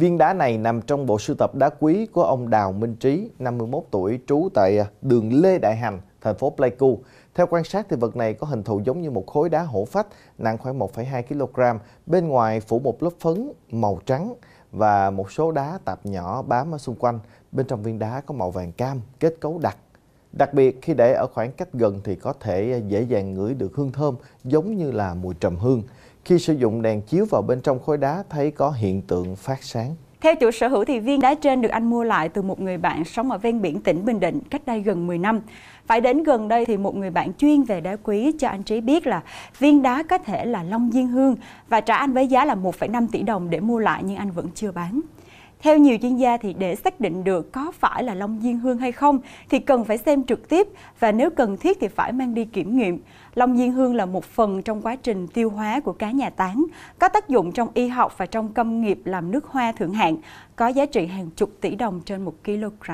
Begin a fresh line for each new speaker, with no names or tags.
Viên đá này nằm trong bộ sưu tập đá quý của ông Đào Minh Trí, 51 tuổi, trú tại à, đường Lê Đại Hành, thành phố Pleiku. Theo quan sát thì vật này có hình thù giống như một khối đá hổ phách nặng khoảng 1,2 kg, bên ngoài phủ một lớp phấn màu trắng và một số đá tạp nhỏ bám ở xung quanh. Bên trong viên đá có màu vàng cam, kết cấu đặc. Đặc biệt khi để ở khoảng cách gần thì có thể à, dễ dàng ngửi được hương thơm giống như là mùi trầm hương. Khi sử dụng đèn chiếu vào bên trong khối đá thấy có hiện tượng phát sáng.
Theo chủ sở hữu thì viên đá trên được anh mua lại từ một người bạn sống ở ven biển tỉnh Bình Định cách đây gần 10 năm. Phải đến gần đây thì một người bạn chuyên về đá quý cho anh Trí biết là viên đá có thể là Long Diên Hương và trả anh với giá là 1,5 tỷ đồng để mua lại nhưng anh vẫn chưa bán. Theo nhiều chuyên gia thì để xác định được có phải là long diên hương hay không thì cần phải xem trực tiếp và nếu cần thiết thì phải mang đi kiểm nghiệm. Long diên hương là một phần trong quá trình tiêu hóa của cá nhà tán, có tác dụng trong y học và trong công nghiệp làm nước hoa thượng hạng, có giá trị hàng chục tỷ đồng trên 1 kg.